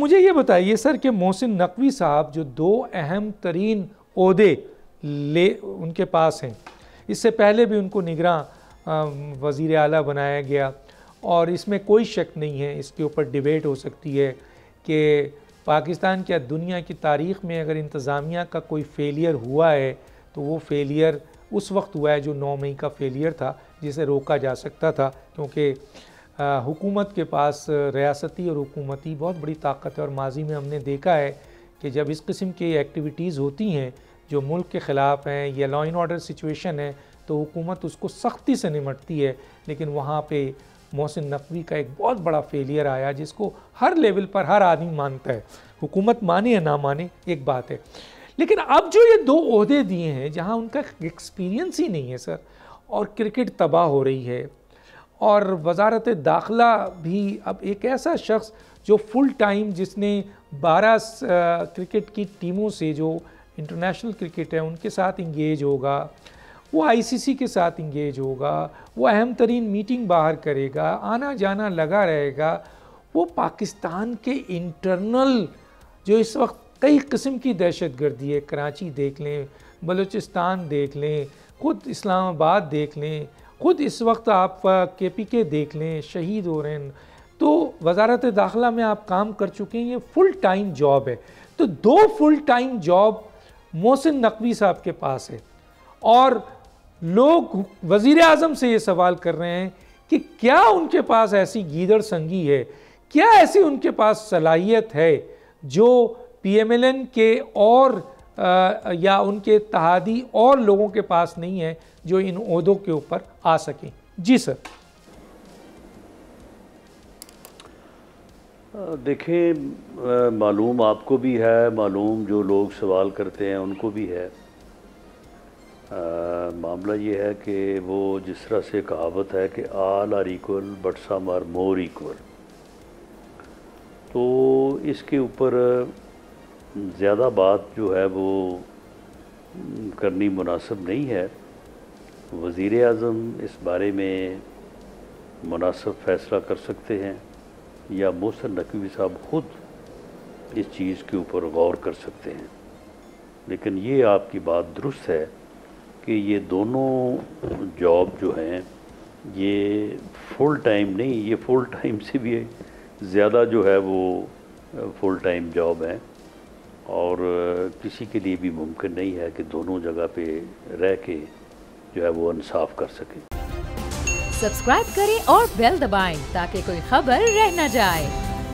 मुझे ये बताइए सर कि मोहसिन नकवी साहब जो दो अहम तरीन अहदे ले उनके पास हैं इससे पहले भी उनको निगरान वज़ी अला बनाया गया और इसमें कोई शक नहीं है इसके ऊपर डिबेट हो सकती है कि पाकिस्तान क्या दुनिया की तारीख में अगर इंतज़ामिया का कोई फेलियर हुआ है तो वो फेलियर उस वक्त हुआ है जो नौ मई का फेलियर था जिसे रोका जा सकता था क्योंकि हुकूमत के पास रियासती और हुकूमती बहुत बड़ी ताकत है और माजी में हमने देखा है कि जब इस किस्म की एक्टिविटीज़ होती हैं जो मुल्क के ख़िलाफ़ हैं या लॉ एंड ऑर्डर सिचुएशन है तो हुकूमत उसको सख्ती से निमटती है लेकिन वहाँ पे मोहसिन नकवी का एक बहुत बड़ा फेलियर आया जिसको हर लेवल पर हर आदमी मानता है हुकूमत माने या ना माने एक बात है लेकिन अब जो ये दो अहदे दिए हैं जहाँ उनका एक्सपीरियंस ही नहीं है सर और क्रिकेट तबाह हो रही है और वजारत दाखला भी अब एक ऐसा शख्स जो फुल टाइम जिसने 12 क्रिकेट की टीमों से जो इंटरनेशनल क्रिकेट है उनके साथ इंगेज होगा वो आईसीसी के साथ इंगेज होगा वो अहम तरीन मीटिंग बाहर करेगा आना जाना लगा रहेगा वो पाकिस्तान के इंटरनल जो इस वक्त कई किस्म की दहशत गर्दी है कराची देख लें बलूचिस्तान देख लें खुद इस्लामाबाद देख लें खुद इस वक्त आप के पी के देख लें शहीद हो रहे हैं तो वजारत दाखिला में आप काम कर चुके हैं ये फुल टाइम जॉब है तो दो full time job Mohsin Naqvi साहब के पास है और लोग वज़ी अजम से ये सवाल कर रहे हैं कि क्या उनके पास ऐसी गीदड़ संगी है क्या ऐसी उनके पास सलाहियत है जो पी एम एल एन के और या उनके तहादी और लोगों के पास नहीं है जो इन उहदों के ऊपर आ सकें जी सर देखें मालूम आपको भी है मालूम जो लोग सवाल करते हैं उनको भी है आ, मामला ये है कि वो जिस तरह से कहावत है कि all are equal but some are more equal तो इसके ऊपर ज़्यादा बात जो है वो करनी मुनासिब नहीं है वज़ी अजम इस बारे में मुनासिब फ़ैसला कर सकते हैं या मोहसन नकवी साहब ख़ुद इस चीज़ के ऊपर गौर कर सकते हैं लेकिन ये आपकी बात दुरुस्त है कि ये दोनों जॉब जो हैं ये फुल टाइम नहीं ये फुल टाइम से भी ज़्यादा जो है वो फुल टाइम जॉब हैं और किसी के लिए भी मुमकिन नहीं है कि दोनों जगह पे रह के जो है वो इंसाफ कर सके सब्सक्राइब करें और बेल दबाएं ताकि कोई खबर रह न जाए